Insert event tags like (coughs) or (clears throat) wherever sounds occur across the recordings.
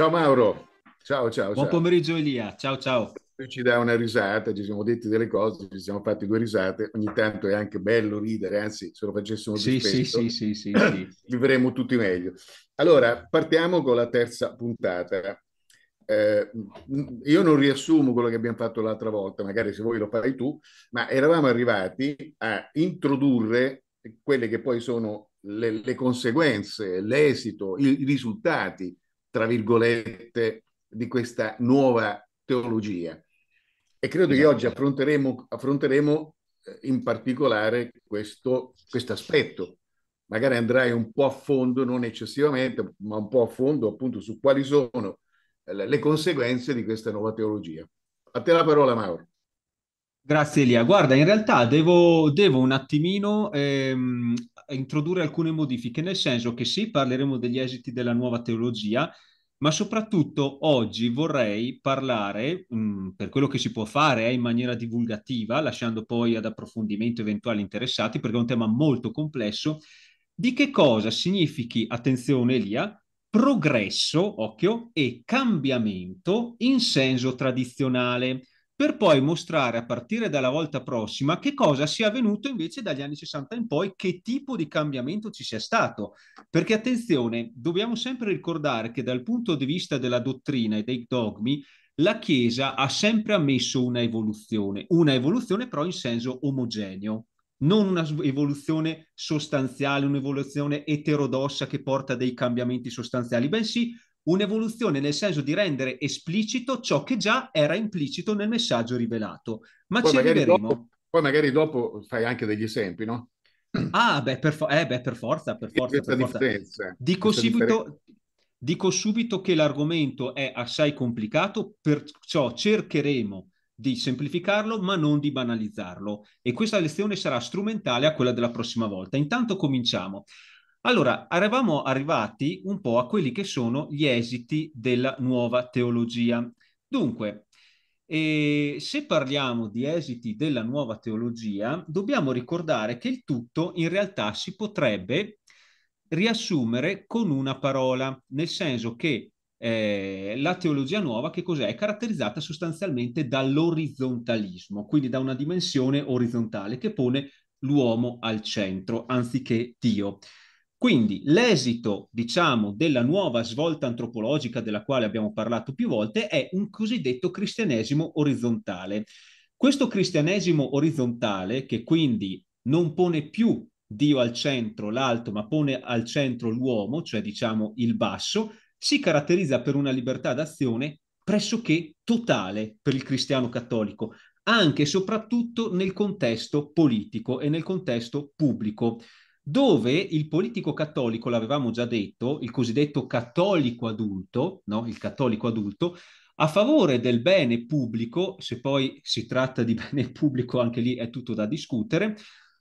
Ciao Mauro. Ciao, ciao. Buon ciao. pomeriggio Elia. Ciao, ciao. Ci dà una risata, ci siamo detti delle cose, ci siamo fatti due risate. Ogni tanto è anche bello ridere, anzi, se lo facessimo più sì, spesso, sì, sì, sì, (coughs) sì, vivremmo tutti meglio. Allora, partiamo con la terza puntata. Eh, io non riassumo quello che abbiamo fatto l'altra volta, magari se vuoi lo fai tu, ma eravamo arrivati a introdurre quelle che poi sono le, le conseguenze, l'esito, i, i risultati tra virgolette, di questa nuova teologia. E credo che oggi affronteremo, affronteremo eh, in particolare questo aspetto. Magari andrai un po' a fondo, non eccessivamente, ma un po' a fondo appunto su quali sono eh, le conseguenze di questa nuova teologia. A te la parola, Mauro. Grazie Elia. Guarda, in realtà devo, devo un attimino ehm, introdurre alcune modifiche, nel senso che sì, parleremo degli esiti della nuova teologia, ma soprattutto oggi vorrei parlare, mh, mm, per quello che si può fare eh, in maniera divulgativa, lasciando poi ad approfondimento eventuali interessati, perché è un tema molto complesso, di che cosa significhi, attenzione Elia, progresso, occhio, e cambiamento in senso tradizionale per poi mostrare a partire dalla volta prossima che cosa sia avvenuto invece dagli anni 60 in poi, che tipo di cambiamento ci sia stato. Perché attenzione, dobbiamo sempre ricordare che dal punto di vista della dottrina e dei dogmi, la Chiesa ha sempre ammesso una evoluzione, una evoluzione però in senso omogeneo, non una evoluzione sostanziale, un'evoluzione eterodossa che porta dei cambiamenti sostanziali, bensì un'evoluzione nel senso di rendere esplicito ciò che già era implicito nel messaggio rivelato. Ma poi ci arriveremo. Dopo, poi magari dopo fai anche degli esempi, no? (clears throat) Ah, beh, per, fo- eh, beh, per forza, per forza. Per forza. Eh, dico, subito, dico subito che l'argomento è assai complicato, perciò cercheremo di semplificarlo ma non di banalizzarlo e questa lezione sarà strumentale a quella della prossima volta. Intanto cominciamo. Allora, eravamo arrivati un po' a quelli che sono gli esiti della nuova teologia. Dunque, e eh, se parliamo di esiti della nuova teologia, dobbiamo ricordare che il tutto in realtà si potrebbe riassumere con una parola, nel senso che eh, la teologia nuova che cos'è? È caratterizzata sostanzialmente dall'orizzontalismo, quindi da una dimensione orizzontale che pone l'uomo al centro anziché Dio. Quindi l'esito, diciamo, della nuova svolta antropologica della quale abbiamo parlato più volte è un cosiddetto cristianesimo orizzontale. Questo cristianesimo orizzontale, che quindi non pone più Dio al centro, l'alto, ma pone al centro l'uomo, cioè diciamo il basso, si caratterizza per una libertà d'azione pressoché totale per il cristiano cattolico, anche e soprattutto nel contesto politico e nel contesto pubblico dove il politico cattolico, l'avevamo già detto, il cosiddetto cattolico adulto, no? il cattolico adulto, a favore del bene pubblico, se poi si tratta di (laughs) bene pubblico anche lì è tutto da discutere,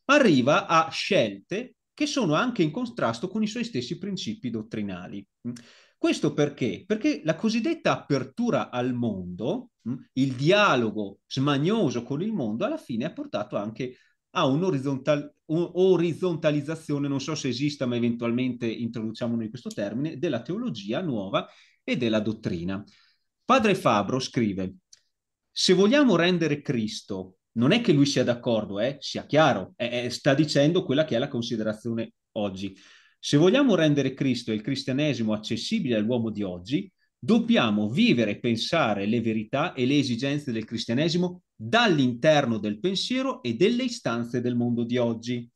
arriva a scelte che sono anche in contrasto con i suoi stessi principi dottrinali. Mm. Questo perché? Perché la cosiddetta apertura al mondo, mm, il dialogo smagnoso con il mondo, alla fine ha portato anche a ha ah, un'orizontal, un'orizzontalizzazione, non so se esista, ma eventualmente introduciamo noi questo termine, della teologia nuova e della dottrina. Padre Fabro scrive, se vogliamo rendere Cristo, non è che lui sia d'accordo, eh, sia chiaro, eh, sta dicendo quella che è la considerazione oggi. Se vogliamo rendere Cristo e il cristianesimo accessibile all'uomo di oggi, dobbiamo vivere e pensare le verità e le esigenze del cristianesimo dall'interno del pensiero e delle istanze del mondo di oggi.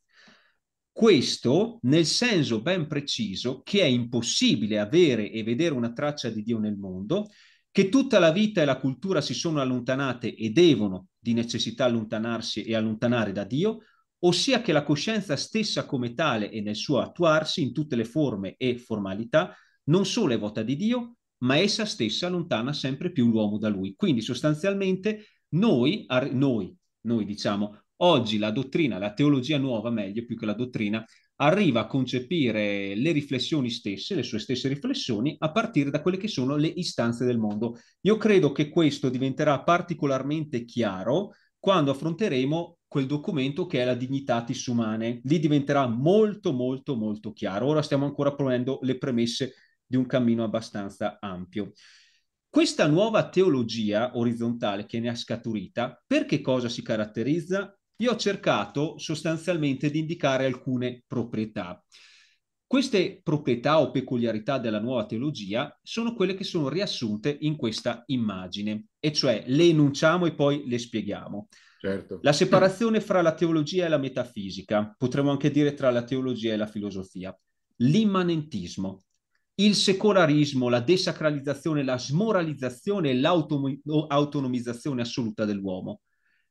Questo nel senso ben preciso che è impossibile avere e vedere una traccia di Dio nel mondo, che tutta la vita e la cultura si sono allontanate e devono di necessità allontanarsi e allontanare da Dio, ossia che la coscienza stessa come tale e nel suo attuarsi in tutte le forme e formalità non solo è vota di Dio, ma essa stessa allontana sempre più l'uomo da lui. Quindi sostanzialmente noi, noi, noi diciamo, oggi la dottrina, la teologia nuova, meglio più che la dottrina, arriva a concepire le riflessioni stesse, le sue stesse riflessioni, a partire da quelle che sono le istanze del mondo. Io credo che questo diventerà particolarmente chiaro quando affronteremo quel documento che è la Dignitatis Humanae. Lì diventerà molto, molto, molto chiaro. Ora stiamo ancora ponendo le premesse di un cammino abbastanza ampio. Questa nuova teologia orizzontale che ne ha scaturita, per che cosa si caratterizza? Io ho cercato sostanzialmente di indicare alcune proprietà. Queste proprietà o peculiarità della nuova teologia sono quelle che sono riassunte in questa immagine, e cioè le enunciamo e poi le spieghiamo. Certo. La separazione fra la teologia e la metafisica, potremmo anche dire tra la teologia e la filosofia, l'immanentismo, il secolarismo, la desacralizzazione, la smoralizzazione e l'autonomizzazione assoluta dell'uomo,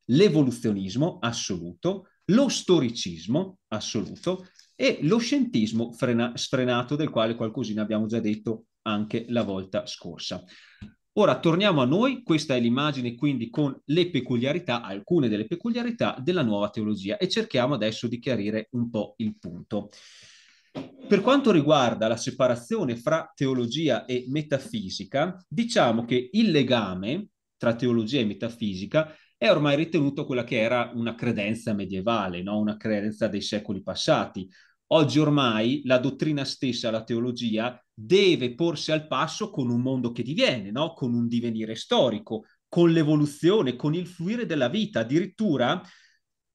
l'evoluzionismo assoluto, lo storicismo assoluto e lo scientismo frena- sfrenato, del quale qualcosina abbiamo già detto anche la volta scorsa. Ora torniamo a noi, questa è l'immagine quindi con le peculiarità, alcune delle peculiarità della nuova teologia e cerchiamo adesso di chiarire un po' il punto. Per quanto riguarda la separazione fra teologia e metafisica, diciamo che il legame tra teologia e metafisica è ormai ritenuto quella che era una credenza medievale, no? una credenza dei secoli passati. Oggi ormai la dottrina stessa, la teologia, deve porsi al passo con un mondo che diviene, no? con un divenire storico, con l'evoluzione, con il fluire della vita. Addirittura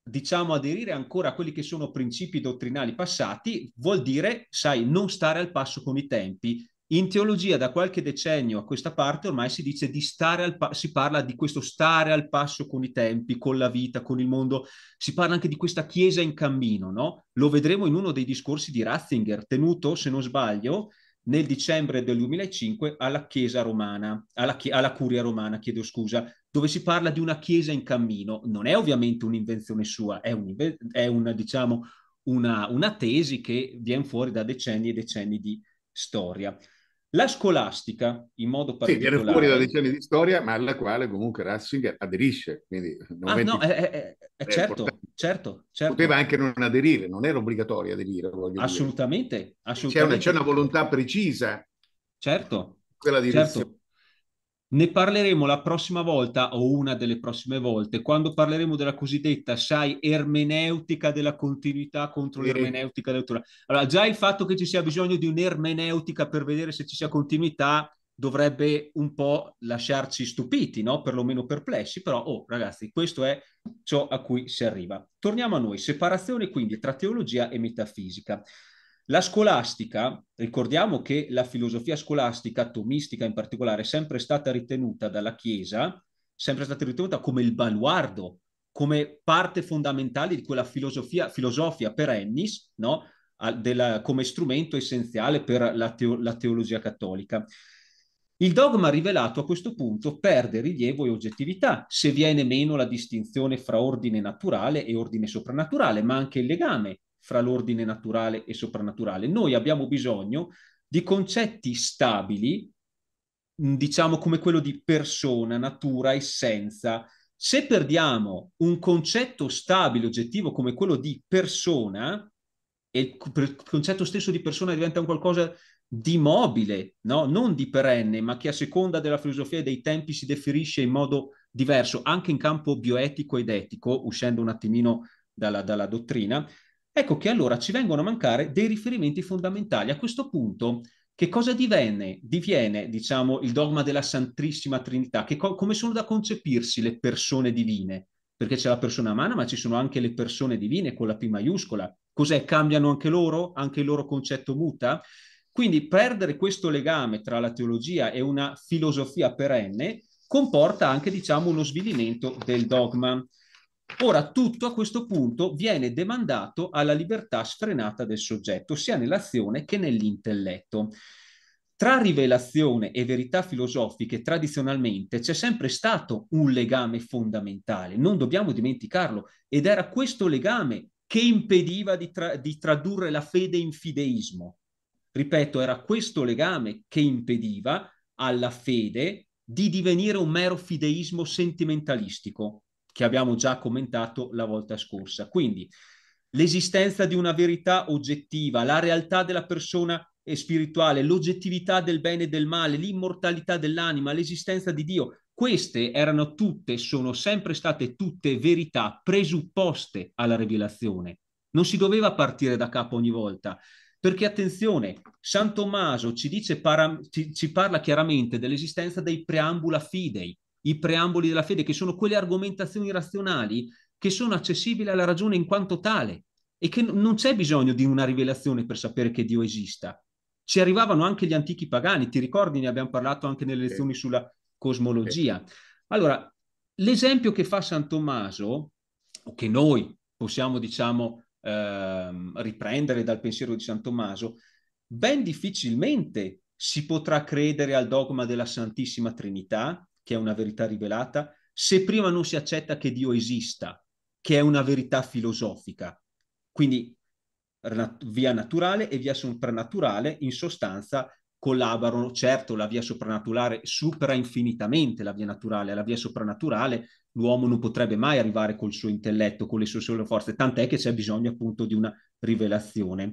diciamo, aderire ancora a quelli che sono principi dottrinali passati vuol dire, sai, non stare al passo con i tempi. In teologia da qualche decennio a questa parte ormai si dice di stare al passo, si parla di questo stare al passo con i tempi, con la vita, con il mondo, si parla anche di questa chiesa in cammino, no? Lo vedremo in uno dei discorsi di Ratzinger, tenuto, se non sbaglio, nel dicembre del 2005 alla Chiesa romana, alla, alla Curia romana, chiedo scusa dove si parla di una chiesa in cammino. Non è ovviamente un'invenzione sua, è, un, è una, diciamo, una, una tesi che viene fuori da decenni e decenni di storia. La scolastica, in modo particolare... Sì, viene fuori da decenni di storia, ma alla quale comunque Ratzinger aderisce. Quindi, ah, no, è, eh, è, eh, eh, è certo, certo, certo, Poteva anche non aderire, non era obbligatorio aderire. Assolutamente, assolutamente. C'è, una, c'è una, volontà precisa. Certo, quella direzione. Certo. Ne parleremo la prossima volta o una delle prossime volte, quando parleremo della cosiddetta, sai, ermeneutica della continuità contro sì. l'ermeneutica dell'autorità. Allora, già il fatto che ci sia bisogno di un'ermeneutica per vedere se ci sia continuità dovrebbe un po' lasciarci stupiti, no? perlomeno perplessi, però, oh ragazzi, questo è ciò a cui si arriva. Torniamo a noi, separazione quindi tra teologia e metafisica. La scolastica, ricordiamo che la filosofia scolastica, tomistica in particolare, è sempre stata ritenuta dalla Chiesa, sempre stata ritenuta come il baluardo, come parte fondamentale di quella filosofia, filosofia perennis, no? Della, come strumento essenziale per la, teo, la, teologia cattolica. Il dogma rivelato a questo punto perde rilievo e oggettività, se viene meno la distinzione fra ordine naturale e ordine soprannaturale, ma anche il legame fra l'ordine naturale e soprannaturale. Noi abbiamo bisogno di concetti stabili, mm, diciamo come quello di persona, natura, essenza. Se perdiamo un concetto stabile, oggettivo come quello di persona, e il concetto stesso di persona diventa un qualcosa di mobile, no? non di perenne, ma che a seconda della filosofia e dei tempi si definisce in modo diverso, anche in campo bioetico ed etico, uscendo un attimino dalla, dalla dottrina, Ecco che allora ci vengono a mancare dei riferimenti fondamentali. A questo punto, che cosa divenne, diviene, diciamo, il dogma della Santissima Trinità? Co- come sono da concepirsi le persone divine? Perché c'è la persona umana, ma ci sono anche le persone divine con la P maiuscola. Cos'è? Cambiano anche loro? Anche il loro concetto muta? Quindi perdere questo legame tra la teologia e una filosofia perenne comporta anche, diciamo, uno svilimento del dogma. Ora tutto a questo punto viene demandato alla libertà sfrenata del soggetto, sia nell'azione che nell'intelletto. Tra rivelazione e verità filosofiche tradizionalmente c'è sempre stato un legame fondamentale, non dobbiamo dimenticarlo, ed era questo legame che impediva di, tra- di tradurre la fede in fideismo. Ripeto, era questo legame che impediva alla fede di divenire un mero fideismo sentimentalistico, che abbiamo già commentato la volta scorsa. Quindi l'esistenza di una verità oggettiva, la realtà della persona spirituale, l'oggettività del bene e del male, l'immortalità dell'anima, l'esistenza di Dio, queste erano tutte, sono sempre state tutte verità presupposte alla rivelazione. Non si doveva partire da capo ogni volta, perché attenzione, San Tommaso ci, dice para, ci, ci parla chiaramente dell'esistenza dei preambula fidei, i preamboli della fede, che sono quelle argomentazioni razionali che sono accessibili alla ragione in quanto tale e che non c'è bisogno di una rivelazione per sapere che Dio esista. Ci arrivavano anche gli antichi pagani, ti ricordi, ne abbiamo parlato anche nelle lezioni sulla cosmologia. Allora, l'esempio che fa San Tommaso, o che noi possiamo, diciamo, ehm, riprendere dal pensiero di San Tommaso, ben difficilmente si potrà credere al dogma della Santissima Trinità, che è una verità rivelata, se prima non si accetta che Dio esista, che è una verità filosofica, quindi via naturale e via soprannaturale, in sostanza collaborano, certo la via soprannaturale supera infinitamente la via naturale, la via soprannaturale l'uomo non potrebbe mai arrivare col suo intelletto, con le sue sole forze, tant'è che c'è bisogno appunto di una rivelazione.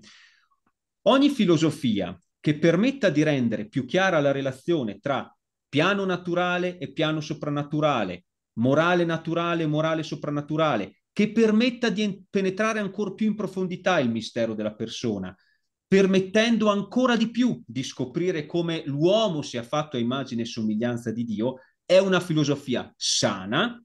Ogni filosofia che permetta di rendere più chiara la relazione tra piano naturale e piano soprannaturale, morale naturale e morale soprannaturale, che permetta di penetrare ancora più in profondità il mistero della persona, permettendo ancora di più di scoprire come l'uomo sia fatto a immagine e somiglianza di Dio, è una filosofia sana,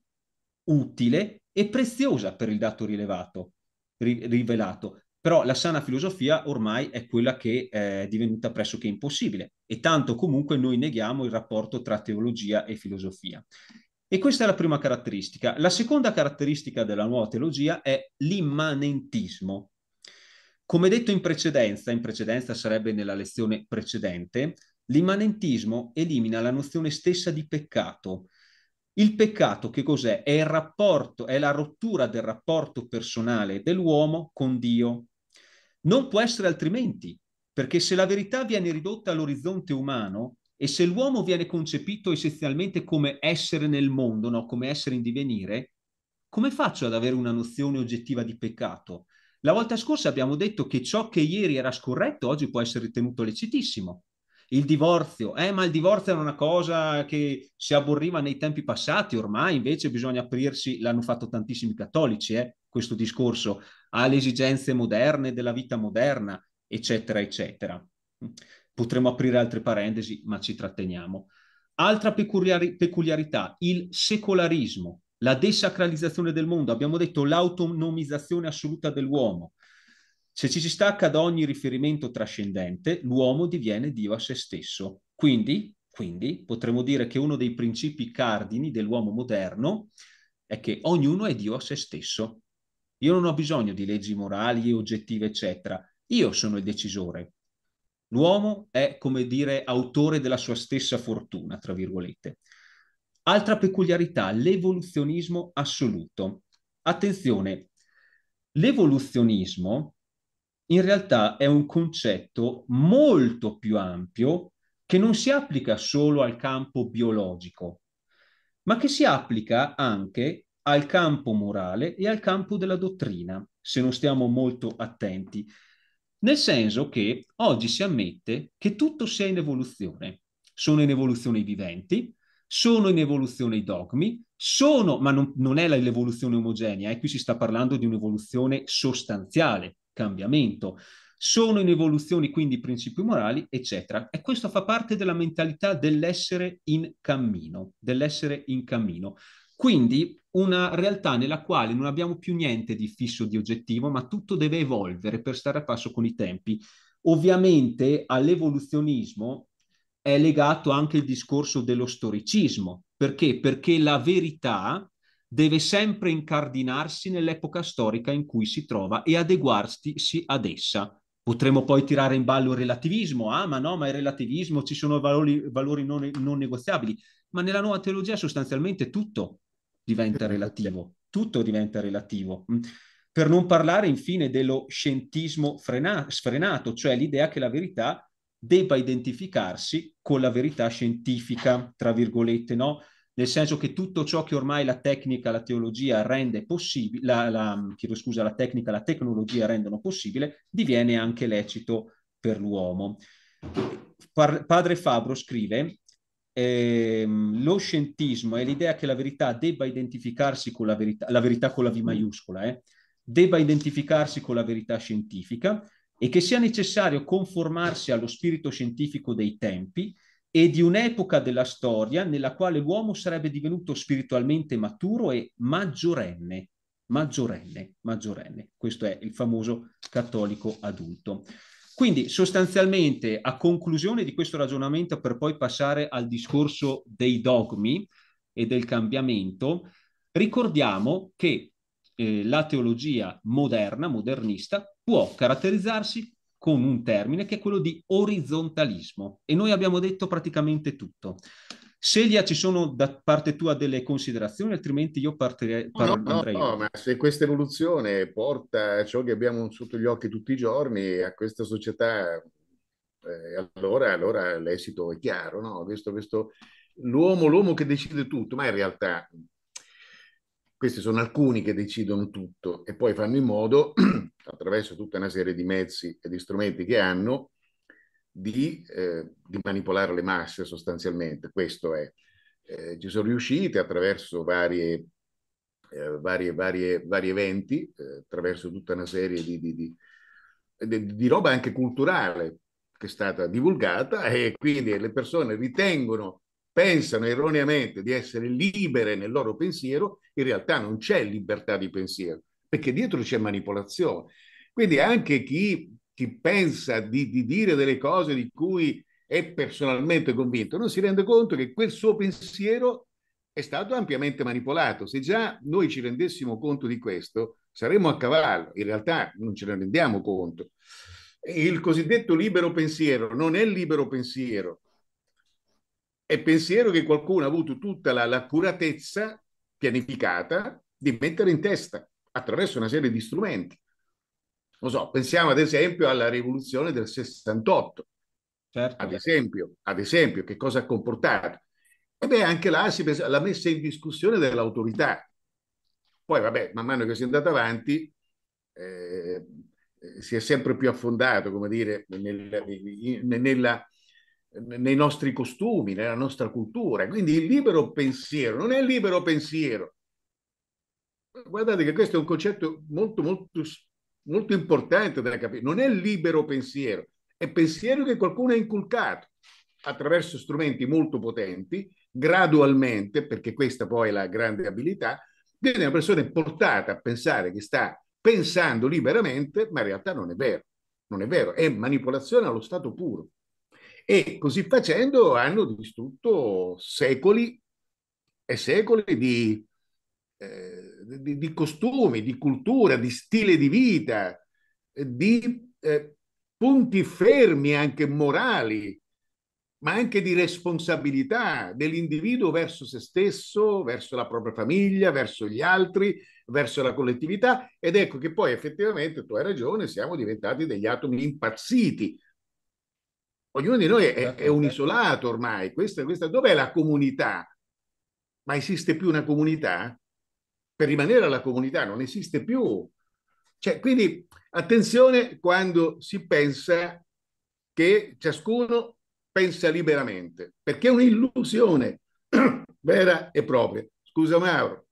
utile e preziosa per il dato rilevato, ri- rivelato, però la sana filosofia ormai è quella che eh, è divenuta pressoché impossibile e tanto comunque noi neghiamo il rapporto tra teologia e filosofia. E questa è la prima caratteristica. La seconda caratteristica della nuova teologia è l'immanentismo. Come detto in precedenza, in precedenza sarebbe nella lezione precedente, l'immanentismo elimina la nozione stessa di peccato. Il peccato che cos'è? È il rapporto, è la rottura del rapporto personale dell'uomo con Dio, non può essere altrimenti, perché se la verità viene ridotta all'orizzonte umano e se l'uomo viene concepito essenzialmente come essere nel mondo, no? come essere in divenire, come faccio ad avere una nozione oggettiva di peccato? La volta scorsa abbiamo detto che ciò che ieri era scorretto oggi può essere ritenuto lecitissimo. Il divorzio, eh, ma il divorzio era una cosa che si aborriva nei tempi passati, ormai invece bisogna aprirsi, l'hanno fatto tantissimi cattolici, eh, questo discorso, alle esigenze moderne della vita moderna, eccetera, eccetera. Potremmo aprire altre parentesi, ma ci tratteniamo. Altra peculiari- peculiarità, il secolarismo, la desacralizzazione del mondo, abbiamo detto l'autonomizzazione assoluta dell'uomo. Se ci si stacca da ogni riferimento trascendente, l'uomo diviene Dio a se stesso. Quindi, quindi potremmo dire che uno dei principi cardini dell'uomo moderno è che ognuno è Dio a se stesso. Io non ho bisogno di leggi morali, oggettive, eccetera. Io sono il decisore. L'uomo è, come dire, autore della sua stessa fortuna, tra virgolette. Altra peculiarità, l'evoluzionismo assoluto. Attenzione, l'evoluzionismo in realtà è un concetto molto più ampio che non si applica solo al campo biologico, ma che si applica anche al campo morale e al campo della dottrina, se non stiamo molto attenti. Nel senso che oggi si ammette che tutto sia in evoluzione. Sono in evoluzione i viventi, sono in evoluzione i dogmi, sono, ma non, non è l'evoluzione omogenea, e qui si sta parlando di un'evoluzione sostanziale, cambiamento. Sono in evoluzione quindi i principi morali, eccetera. E questo fa parte della mentalità dell'essere in cammino, dell'essere in cammino. Quindi una realtà nella quale non abbiamo più niente di fisso di oggettivo, ma tutto deve evolvere per stare a passo con i tempi. Ovviamente all'evoluzionismo è legato anche il discorso dello storicismo. Perché? Perché la verità deve sempre incardinarsi nell'epoca storica in cui si trova e adeguarsi ad essa. Potremmo poi tirare in ballo il relativismo, ah ma no, ma il relativismo ci sono valori, valori non, non negoziabili, ma nella nuova teologia sostanzialmente tutto diventa relativo, tutto diventa relativo. Mm. Per non parlare infine dello scientismo frena- sfrenato, cioè l'idea che la verità debba identificarsi con la verità scientifica, tra virgolette, no? Nel senso che tutto ciò che ormai la tecnica, la teologia rende possibile, la, la, mm, chiedo scusa, la tecnica, la tecnologia rendono possibile, diviene anche lecito per l'uomo. Par- padre Fabro scrive Ehm, lo scientismo è l'idea che la verità debba identificarsi con la verità, la verità con la V mm. maiuscola, eh, debba identificarsi con la verità scientifica e che sia necessario conformarsi allo spirito scientifico dei tempi e di un'epoca della storia nella quale l'uomo sarebbe divenuto spiritualmente maturo e maggiorenne, maggiorenne, maggiorenne. Questo è il famoso cattolico adulto. Quindi sostanzialmente a conclusione di questo ragionamento per poi passare al discorso dei dogmi e del cambiamento, ricordiamo che eh, la teologia moderna, modernista, può caratterizzarsi con un termine che è quello di orizzontalismo e noi abbiamo detto praticamente tutto. Seglia, ah, ci sono da parte tua delle considerazioni, altrimenti io partirei. Par- no, no, no, ma se questa evoluzione porta ciò che abbiamo sotto gli occhi tutti i giorni a questa società, eh, allora, allora, l'esito è chiaro, no? Questo, questo, l'uomo, l'uomo che decide tutto, ma in realtà questi sono alcuni che decidono tutto e poi fanno in modo, (clears throat) attraverso tutta una serie di mezzi e di strumenti che hanno, di, eh, di manipolare le masse sostanzialmente, questo è. Eh, ci sono riusciti attraverso varie, eh, varie, varie, vari eventi, eh, attraverso tutta una serie di, di, di, di, roba anche culturale che è stata divulgata e quindi le persone ritengono, pensano erroneamente di essere libere nel loro pensiero, in realtà non c'è libertà di pensiero, perché dietro c'è manipolazione. Quindi anche chi chi pensa di, di dire delle cose di cui è personalmente convinto, non si rende conto che quel suo pensiero è stato ampiamente manipolato. Se già noi ci rendessimo conto di questo, saremmo a cavallo. In realtà non ce ne rendiamo conto. Il cosiddetto libero pensiero non è libero pensiero, è pensiero che qualcuno ha avuto tutta la, l'accuratezza pianificata di mettere in testa attraverso una serie di strumenti. Non so, pensiamo ad esempio alla rivoluzione del 68. Certo. Ad, esempio, ad esempio, che cosa ha comportato? E beh, anche là si pensa alla messa in discussione dell'autorità. Poi, vabbè, man mano che si è andato avanti, eh, eh si è sempre più affondato, come dire, nel, nella, nei nostri costumi, nella nostra cultura. Quindi il libero pensiero non è il libero pensiero. Guardate che questo è un concetto molto, molto molto importante da capire, non è libero pensiero, è pensiero che qualcuno ha inculcato attraverso strumenti molto potenti, gradualmente, perché questa poi è la grande abilità, viene una persona portata a pensare che sta pensando liberamente, ma in realtà non è vero, non è vero, è manipolazione allo stato puro. E così facendo hanno distrutto secoli e secoli di... Eh, di, di costumi, di cultura, di stile di vita, eh, di eh, punti fermi anche morali, ma anche di responsabilità dell'individuo verso se stesso, verso la propria famiglia, verso gli altri, verso la collettività. Ed ecco che poi effettivamente tu hai ragione, siamo diventati degli atomi impazziti. Ognuno di noi è, è un isolato ormai. Questa, questa, dov'è la comunità? Ma esiste più una comunità? per rimanere alla comunità, non esiste più. Cioè, quindi attenzione quando si pensa che ciascuno pensa liberamente, perché è un'illusione (clears throat) vera e propria. Scusa Mauro,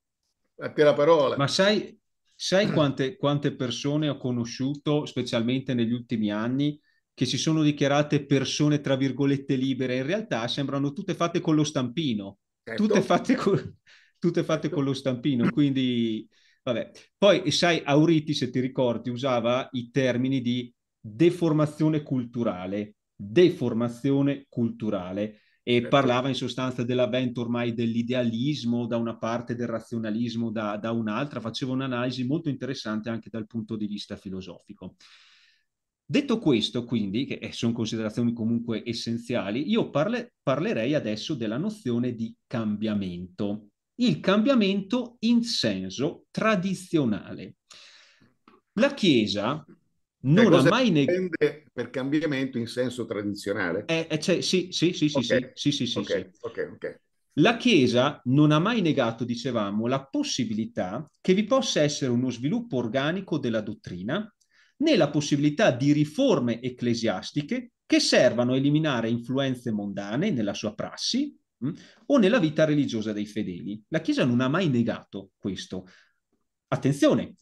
a te la parola. Ma sai, sai quante, quante persone ho conosciuto, specialmente negli ultimi anni, che si sono dichiarate persone, tra virgolette, libere? In realtà sembrano tutte fatte con lo stampino, certo. tutte fatte con tutte fatte con lo esatto. stampino, quindi vabbè. Poi, sai, Auriti, se ti ricordi, usava i termini di deformazione culturale, deformazione culturale, e certo. parlava in sostanza dell'avvento ormai dell'idealismo da una parte, del razionalismo da, da un'altra, faceva un'analisi molto interessante anche dal punto di vista filosofico. Detto questo, quindi, che eh, sono considerazioni comunque essenziali, io parle, parlerei adesso della nozione di cambiamento il cambiamento in senso tradizionale. La Chiesa cioè, non ha mai negato... Per cambiamento in senso tradizionale? Eh, eh, cioè, sì, sì, sì, sì, okay. sì, sì, sì, okay. sì. Okay. Okay. La Chiesa non ha mai negato, dicevamo, la possibilità che vi possa essere uno sviluppo organico della dottrina, né la possibilità di riforme ecclesiastiche che servano a eliminare influenze mondane nella sua prassi Mm? o nella vita religiosa dei fedeli. La Chiesa non ha mai negato questo. Attenzione,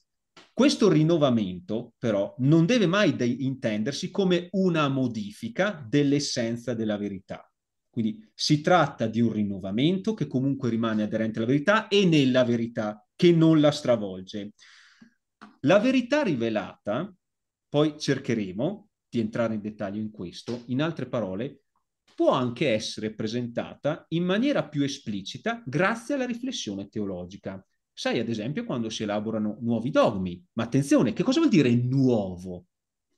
questo rinnovamento però non deve mai de- intendersi come una modifica dell'essenza della verità. Quindi si tratta di un rinnovamento che comunque rimane aderente alla verità e nella verità, che non la stravolge. La verità rivelata, poi cercheremo di entrare in dettaglio in questo, in altre parole, può anche essere presentata in maniera più esplicita grazie alla riflessione teologica. Sai, ad esempio, quando si elaborano nuovi dogmi. Ma attenzione, che cosa vuol dire nuovo?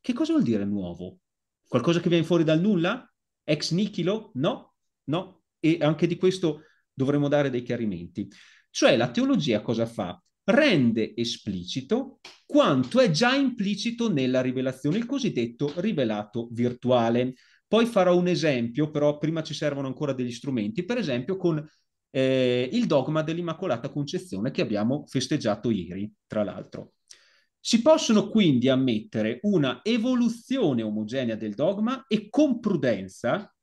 Che cosa vuol dire nuovo? Qualcosa che viene fuori dal nulla? Ex nichilo? No, no. E anche di questo dovremmo dare dei chiarimenti. Cioè, la teologia cosa fa? Rende esplicito quanto è già implicito nella rivelazione, il cosiddetto rivelato virtuale. Poi farò un esempio, però prima ci servono ancora degli strumenti, per esempio con eh, il dogma dell'Immacolata Concezione che abbiamo festeggiato ieri, tra l'altro. Si possono quindi ammettere una evoluzione omogenea del dogma e con prudenza,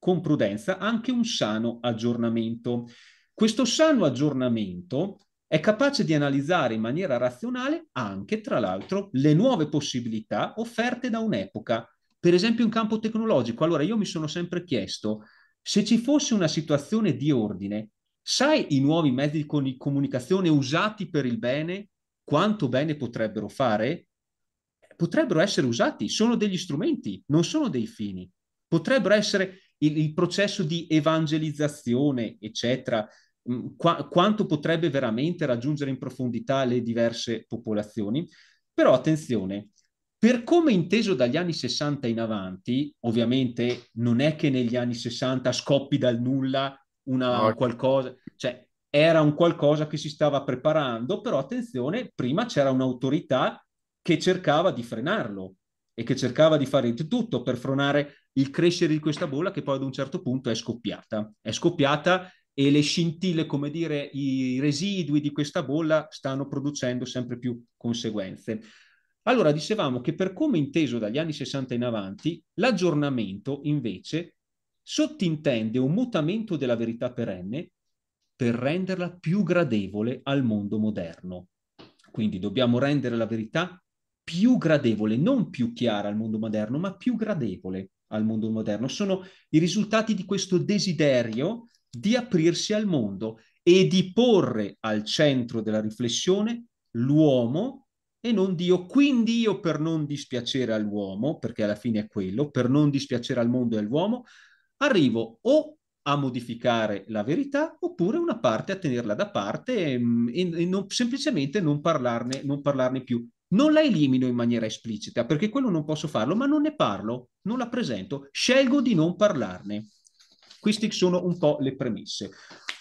con prudenza anche un sano aggiornamento. Questo sano aggiornamento è capace di analizzare in maniera razionale anche, tra l'altro, le nuove possibilità offerte da un'epoca per esempio in campo tecnologico, allora io mi sono sempre chiesto se ci fosse una situazione di ordine, sai i nuovi mezzi di comunicazione usati per il bene, quanto bene potrebbero fare? Potrebbero essere usati, sono degli strumenti, non sono dei fini. Potrebbero essere il, il processo di evangelizzazione, eccetera, mm, Qua, quanto potrebbe veramente raggiungere in profondità le diverse popolazioni. Però attenzione, per come inteso dagli anni 60 in avanti, ovviamente non è che negli anni 60 scoppi dal nulla una no. qualcosa, cioè era un qualcosa che si stava preparando, però attenzione, prima c'era un'autorità che cercava di frenarlo e che cercava di fare di tutto per frenare il crescere di questa bolla che poi ad un certo punto è scoppiata. È scoppiata e le scintille, come dire, i residui di questa bolla stanno producendo sempre più conseguenze. Allora, dicevamo che per come inteso dagli anni 60 in avanti, l'aggiornamento invece sottintende un mutamento della verità perenne per renderla più gradevole al mondo moderno. Quindi dobbiamo rendere la verità più gradevole, non più chiara al mondo moderno, ma più gradevole al mondo moderno. Sono i risultati di questo desiderio di aprirsi al mondo e di porre al centro della riflessione l'uomo e non Dio. Quindi io per non dispiacere all'uomo, perché alla fine è quello, per non dispiacere al mondo e all'uomo, arrivo o a modificare la verità oppure una parte a tenerla da parte mh, mm, e, e non, semplicemente non parlarne, non parlarne più. Non la elimino in maniera esplicita perché quello non posso farlo, ma non ne parlo, non la presento, scelgo di non parlarne. Queste sono un po' le premesse.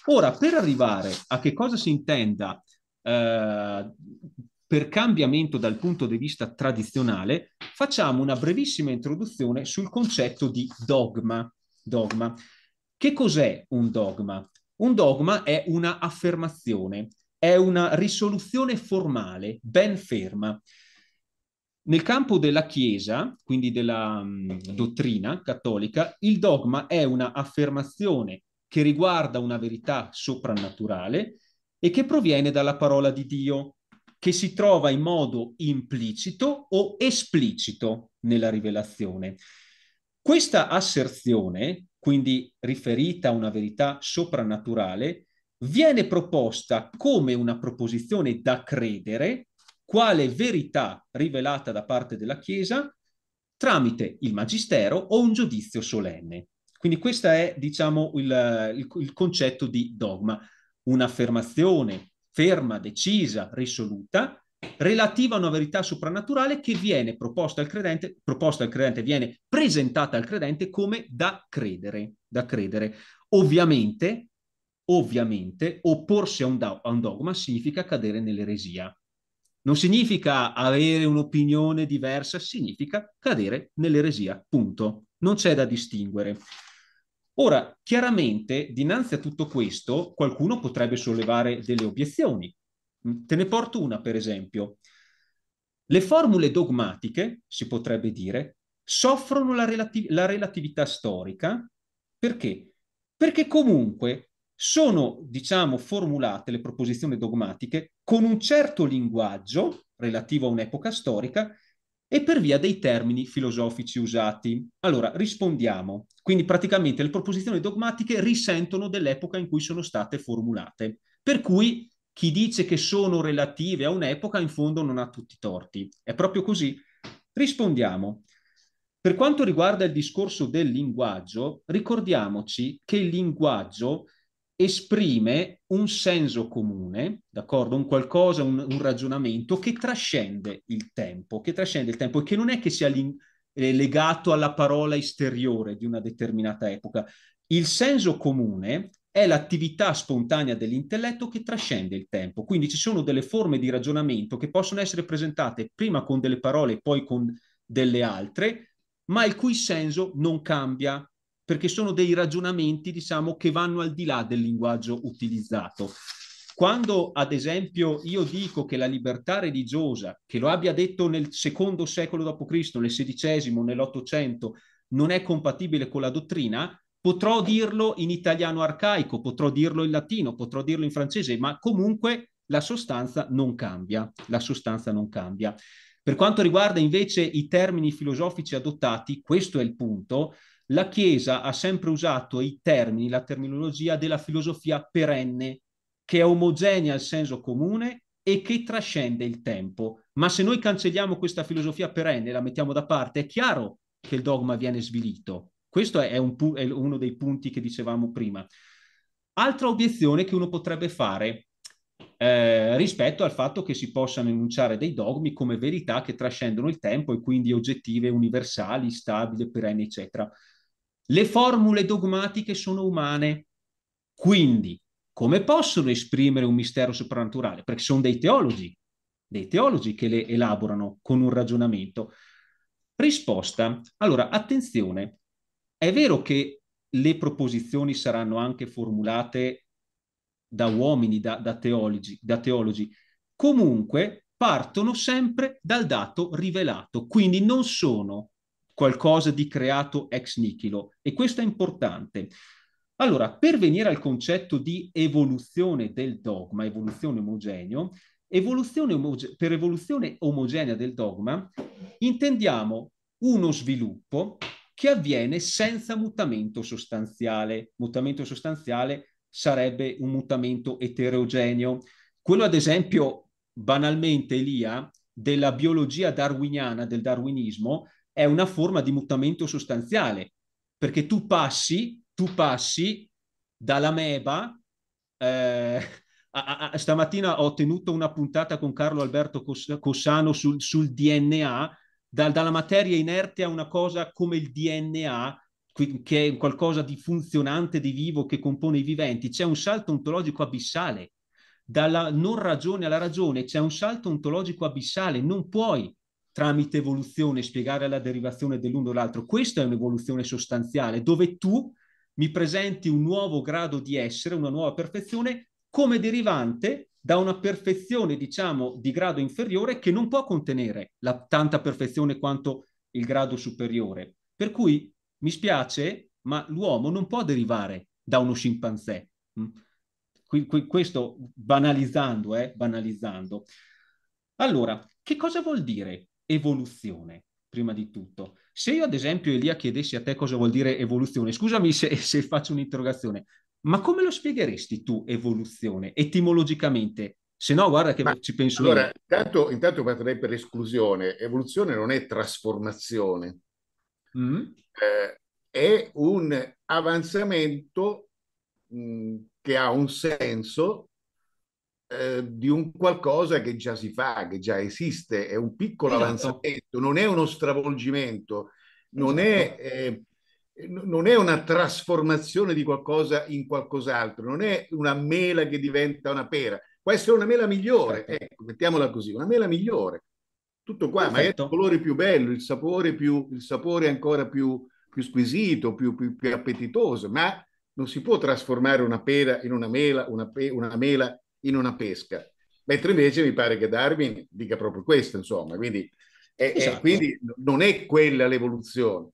Ora, per arrivare a che cosa si intenda eh, per cambiamento dal punto di vista tradizionale, facciamo una brevissima introduzione sul concetto di dogma. dogma. Che cos'è un dogma? Un dogma è una affermazione, è una risoluzione formale, ben ferma. Nel campo della Chiesa, quindi della um, dottrina cattolica, il dogma è una affermazione che riguarda una verità soprannaturale e che proviene dalla parola di Dio, che si trova in modo implicito o esplicito nella rivelazione. Questa asserzione, quindi riferita a una verità soprannaturale, viene proposta come una proposizione da credere, quale verità rivelata da parte della Chiesa tramite il magistero o un giudizio solenne. Quindi questo è, diciamo, il, il, il concetto di dogma. Un'affermazione ferma, decisa, risoluta, relativa a una verità soprannaturale che viene proposta al credente, proposta al credente, viene presentata al credente come da credere, da credere. Ovviamente, ovviamente, opporsi a un, da- a un dogma significa cadere nell'eresia. Non significa avere un'opinione diversa, significa cadere nell'eresia, punto. Non c'è da distinguere. Ora, chiaramente, dinanzi a tutto questo, qualcuno potrebbe sollevare delle obiezioni. Mm, te ne porto una, per esempio. Le formule dogmatiche, si potrebbe dire, soffrono la, relati la relatività storica perché? Perché comunque sono, diciamo, formulate le proposizioni dogmatiche con un certo linguaggio relativo a un'epoca storica e per via dei termini filosofici usati. Allora, rispondiamo. Quindi praticamente le proposizioni dogmatiche risentono dell'epoca in cui sono state formulate. Per cui chi dice che sono relative a un'epoca in fondo non ha tutti i torti. È proprio così. Rispondiamo. Per quanto riguarda il discorso del linguaggio, ricordiamoci che il linguaggio esprime un senso comune, d'accordo? Un qualcosa, un, un, ragionamento che trascende il tempo, che trascende il tempo e che non è che sia eh, legato alla parola esteriore di una determinata epoca. Il senso comune è l'attività spontanea dell'intelletto che trascende il tempo. Quindi ci sono delle forme di ragionamento che possono essere presentate prima con delle parole e poi con delle altre, ma il cui senso non cambia, perché sono dei ragionamenti, diciamo, che vanno al di là del linguaggio utilizzato. Quando, ad esempio, io dico che la libertà religiosa, che lo abbia detto nel secondo secolo d.C., nel XVI, nell'Ottocento, non è compatibile con la dottrina, potrò dirlo in italiano arcaico, potrò dirlo in latino, potrò dirlo in francese, ma comunque la sostanza non cambia. La sostanza non cambia. Per quanto riguarda invece i termini filosofici adottati, questo è il punto, la Chiesa ha sempre usato i termini, la terminologia della filosofia perenne, che è omogenea al senso comune e che trascende il tempo. Ma se noi cancelliamo questa filosofia perenne e la mettiamo da parte, è chiaro che il dogma viene svilito. Questo è, un pu- è uno dei punti che dicevamo prima. Altra obiezione che uno potrebbe fare eh, rispetto al fatto che si possano enunciare dei dogmi come verità che trascendono il tempo e quindi oggettive, universali, stabili, perenni, eccetera. Le formule dogmatiche sono umane, quindi come possono esprimere un mistero soprannaturale? Perché sono dei teologi, dei teologi che le elaborano con un ragionamento. Risposta. Allora, attenzione, è vero che le proposizioni saranno anche formulate da uomini, da, da, teologi, da teologi, comunque partono sempre dal dato rivelato, quindi non sono qualcosa di creato ex nihilo e questo è importante. Allora, per venire al concetto di evoluzione del dogma, evoluzione omogeneo, evoluzione omoge- per evoluzione omogenea del dogma intendiamo uno sviluppo che avviene senza mutamento sostanziale. Mutamento sostanziale sarebbe un mutamento eterogeneo. Quello, ad esempio, banalmente, Elia, della biologia darwiniana, del darwinismo, è una forma di mutamento sostanziale, perché tu passi, tu passi dall'ameba, eh, a, a, a, stamattina ho tenuto una puntata con Carlo Alberto Cossano sul, sul DNA, da, dalla materia inerte a una cosa come il DNA, che è qualcosa di funzionante, di vivo, che compone i viventi, c'è un salto ontologico abissale. Dalla non ragione alla ragione c'è un salto ontologico abissale, non puoi tramite evoluzione spiegare la derivazione dell'uno o l'altro. Questa è un'evoluzione sostanziale dove tu mi presenti un nuovo grado di essere, una nuova perfezione come derivante da una perfezione, diciamo, di grado inferiore che non può contenere la tanta perfezione quanto il grado superiore. Per cui mi spiace, ma l'uomo non può derivare da uno scimpanzé. Mm? Questo banalizzando, eh, banalizzando. Allora, che cosa vuol dire evoluzione, prima di tutto. Se io, ad esempio, Elia, chiedessi a te cosa vuol dire evoluzione, scusami se, se faccio un'interrogazione, ma come lo spiegheresti tu evoluzione etimologicamente? Se no, guarda che ma, ci penso allora, io. Intanto, intanto partirei per esclusione. Evoluzione non è trasformazione, mm. eh, è un avanzamento mh, mm, che ha un senso eh, di un qualcosa che già si fa, che già esiste, è un piccolo esatto. avanzamento, non è uno stravolgimento, non esatto. è... Eh, non è una trasformazione di qualcosa in qualcos'altro, non è una mela che diventa una pera, può essere una mela migliore, certo. ecco, mettiamola così, una mela migliore. Tutto qua, Perfetto. ma è il colore più bello, il sapore, più, il sapore ancora più, più squisito, più, più, appetitoso, ma non si può trasformare una pera in una mela, una, pe- una mela in una pesca. Mentre invece mi pare che Darwin dica proprio questo, insomma, quindi, è, esatto. è, quindi non è quella l'evoluzione.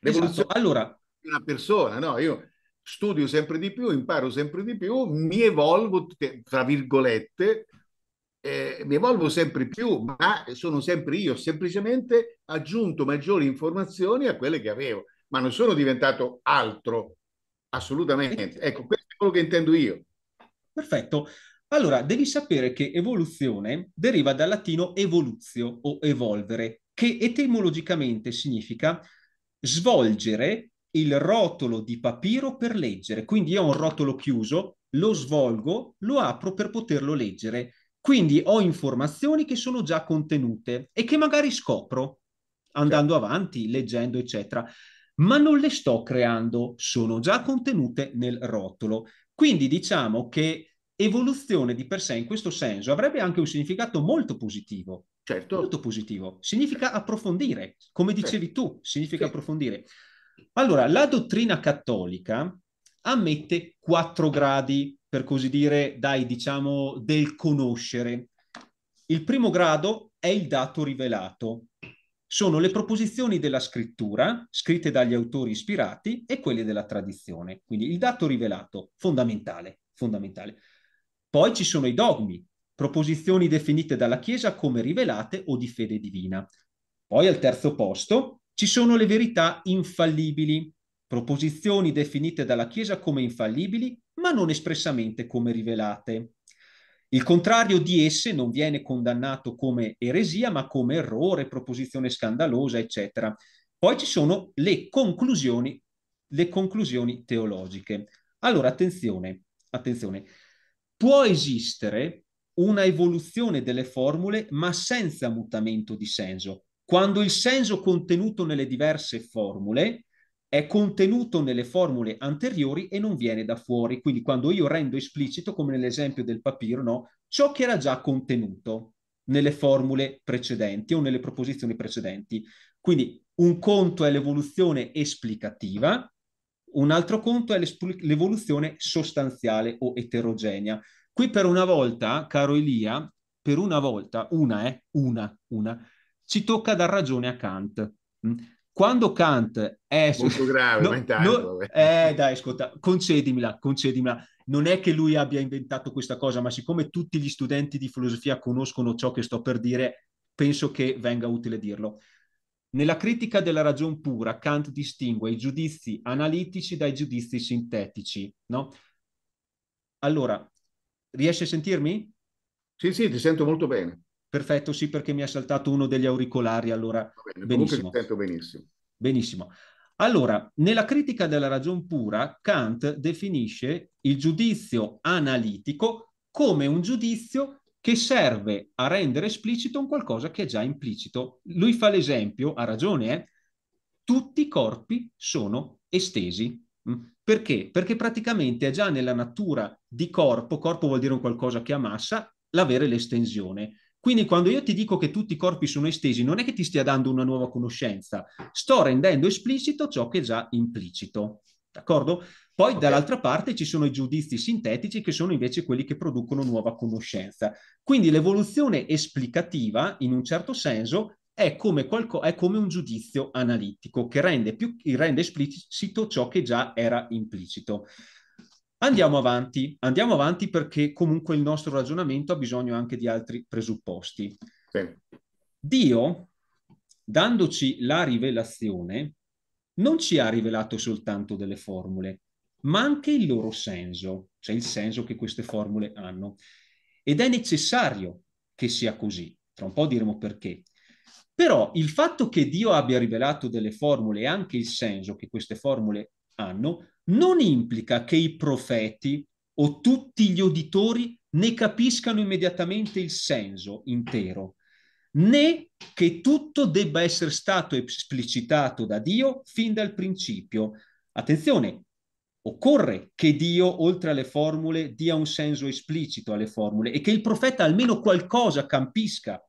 L'evoluzione esatto. allora... di una persona, no? Io studio sempre di più, imparo sempre di più, mi evolvo, tra virgolette, eh, mi evolvo sempre più, ma sono sempre io, semplicemente aggiunto maggiori informazioni a quelle che avevo, ma non sono diventato altro, assolutamente. Ecco, questo è quello che intendo io. Perfetto. Allora, devi sapere che evoluzione deriva dal latino evoluzio o evolvere, che etimologicamente significa svolgere il rotolo di papiro per leggere. Quindi io ho un rotolo chiuso, lo svolgo, lo apro per poterlo leggere. Quindi ho informazioni che sono già contenute e che magari scopro andando certo. avanti, leggendo, eccetera, ma non le sto creando, sono già contenute nel rotolo. Quindi diciamo che evoluzione di per sé in questo senso avrebbe anche un significato molto positivo. Certo. Molto positivo. Significa certo. approfondire, come certo. dicevi certo. tu, significa sì. approfondire. Allora, la dottrina cattolica ammette quattro gradi, per così dire, dai, diciamo, del conoscere. Il primo grado è il dato rivelato, sono le proposizioni della scrittura, scritte dagli autori ispirati, e quelle della tradizione. Quindi il dato rivelato, fondamentale, fondamentale. Poi ci sono i dogmi, proposizioni definite dalla Chiesa come rivelate o di fede divina. Poi al terzo posto ci sono le verità infallibili, proposizioni definite dalla Chiesa come infallibili, ma non espressamente come rivelate. Il contrario di esse non viene condannato come eresia, ma come errore, proposizione scandalosa, eccetera. Poi ci sono le conclusioni, le conclusioni teologiche. Allora, attenzione, attenzione. Può esistere una evoluzione delle formule, ma senza mutamento di senso. Quando il senso contenuto nelle diverse formule è contenuto nelle formule anteriori e non viene da fuori. Quindi quando io rendo esplicito, come nell'esempio del papiro, no, ciò che era già contenuto nelle formule precedenti o nelle proposizioni precedenti. Quindi un conto è l'evoluzione esplicativa, un altro conto è l'evoluzione sostanziale o eterogenea. Qui per una volta, caro Elia, per una volta, una, eh, una, una, ci tocca dar ragione a Kant. Mm? Quando Kant è... Molto grave, no, ma intanto... No, eh, dai, ascolta, concedimela, concedimela. Non è che lui abbia inventato questa cosa, ma siccome tutti gli studenti di filosofia conoscono ciò che sto per dire, penso che venga utile dirlo. Nella critica della ragion pura, Kant distingue i giudizi analitici dai giudizi sintetici, no? Allora, riesci a sentirmi? Sì, sì, ti sento molto bene. Perfetto, sì, perché mi ha saltato uno degli auricolari, allora bene, benissimo. benissimo. Benissimo. Allora, nella critica della ragion pura, Kant definisce il giudizio analitico come un giudizio che serve a rendere esplicito un qualcosa che è già implicito. Lui fa l'esempio, ha ragione, eh? tutti i corpi sono estesi. Mm. Perché? Perché praticamente è già nella natura di corpo, corpo vuol dire un qualcosa che ha massa, l'avere l'estensione. Quindi quando io ti dico che tutti i corpi sono estesi, non è che ti stia dando una nuova conoscenza, sto rendendo esplicito ciò che è già implicito. D'accordo? Poi okay. dall'altra parte ci sono i giudizi sintetici che sono invece quelli che producono nuova conoscenza. Quindi l'evoluzione esplicativa, in un certo senso, è come, qualco- è come un giudizio analitico che rende, più- rende esplicito ciò che già era implicito. Andiamo avanti, andiamo avanti perché comunque il nostro ragionamento ha bisogno anche di altri presupposti. Sì. Dio, dandoci la rivelazione, non ci ha rivelato soltanto delle formule, ma anche il loro senso, cioè il senso che queste formule hanno. Ed è necessario che sia così, tra un po' diremo perché. Però il fatto che Dio abbia rivelato delle formule e anche il senso che queste formule anno non implica che i profeti o tutti gli uditori ne capiscano immediatamente il senso intero, né che tutto debba essere stato esplicitato da Dio fin dal principio. Attenzione, occorre che Dio, oltre alle formule, dia un senso esplicito alle formule e che il profeta almeno qualcosa capisca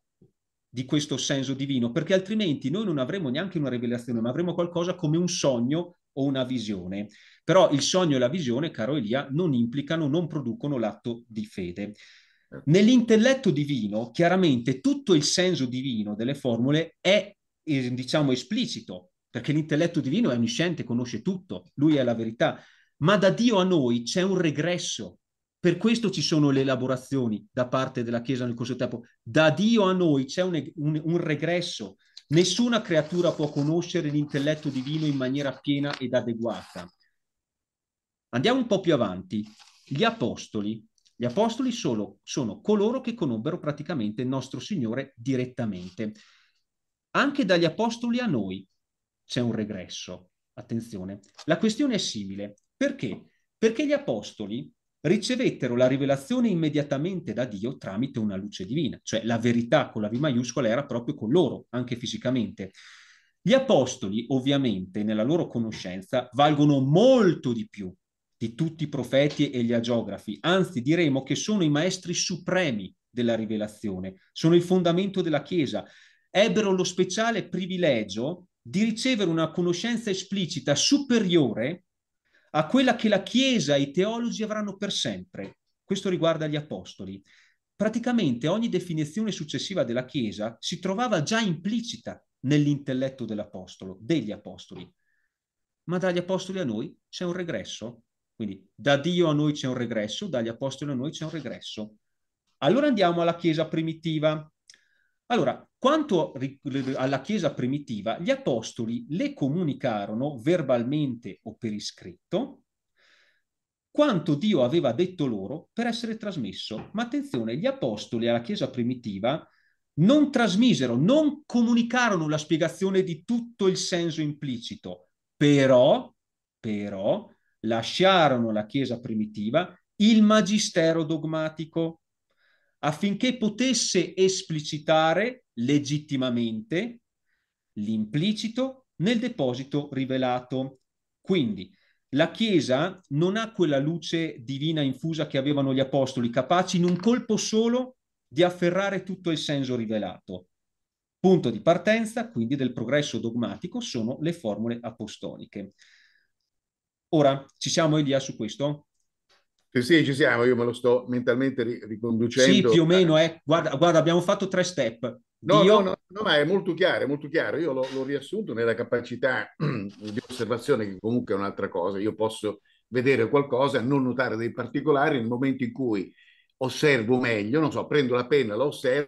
di questo senso divino, perché altrimenti noi non avremo neanche una rivelazione, ma avremo qualcosa come un sogno o una visione. Però il sogno e la visione, caro Elia, non implicano, non producono l'atto di fede. Ecco. Nell'intelletto divino, chiaramente tutto il senso divino delle formule è, eh, diciamo, esplicito, perché l'intelletto divino è onnisciente, conosce tutto, lui è la verità. Ma da Dio a noi c'è un regresso. Per questo ci sono le elaborazioni da parte della Chiesa nel corso del tempo. Da Dio a noi c'è un, un, un regresso Nessuna creatura può conoscere l'intelletto divino in maniera piena ed adeguata. Andiamo un po' più avanti. Gli apostoli. Gli apostoli sono, sono coloro che conobbero praticamente il nostro Signore direttamente. Anche dagli apostoli a noi c'è un regresso. Attenzione. La questione è simile. Perché? Perché gli apostoli ricevettero la rivelazione immediatamente da Dio tramite una luce divina, cioè la verità con la V maiuscola era proprio con loro, anche fisicamente. Gli apostoli, ovviamente, nella loro conoscenza, valgono molto di più di tutti i profeti e gli agiografi, anzi diremo che sono i maestri supremi della rivelazione, sono il fondamento della Chiesa. Ebbero lo speciale privilegio di ricevere una conoscenza esplicita superiore a quella che la Chiesa e i teologi avranno per sempre. Questo riguarda gli Apostoli. Praticamente ogni definizione successiva della Chiesa si trovava già implicita nell'intelletto dell'Apostolo, degli Apostoli. Ma dagli Apostoli a noi c'è un regresso. Quindi da Dio a noi c'è un regresso, dagli Apostoli a noi c'è un regresso. Allora andiamo alla Chiesa primitiva, allora, quanto alla Chiesa primitiva, gli apostoli le comunicarono verbalmente o per iscritto quanto Dio aveva detto loro per essere trasmesso. Ma attenzione, gli apostoli alla Chiesa primitiva non trasmisero, non comunicarono la spiegazione di tutto il senso implicito, però, però lasciarono alla Chiesa primitiva il magistero dogmatico affinché potesse esplicitare legittimamente l'implicito nel deposito rivelato. Quindi la Chiesa non ha quella luce divina infusa che avevano gli apostoli, capaci in un colpo solo di afferrare tutto il senso rivelato. Punto di partenza, quindi, del progresso dogmatico sono le formule apostoliche. Ora, ci siamo Elia su questo? Sì, ci siamo, io me lo sto mentalmente riconducendo. Sì, più o meno, eh. eh. guarda, guarda, abbiamo fatto tre step. No, Dio... no, no, no, ma è molto chiaro, è molto chiaro. Io l'ho, l'ho riassunto nella capacità (clears throat) di osservazione, che comunque è un'altra cosa. Io posso vedere qualcosa, non notare dei particolari nel momento in cui osservo meglio, non so, prendo la penna, la osservo,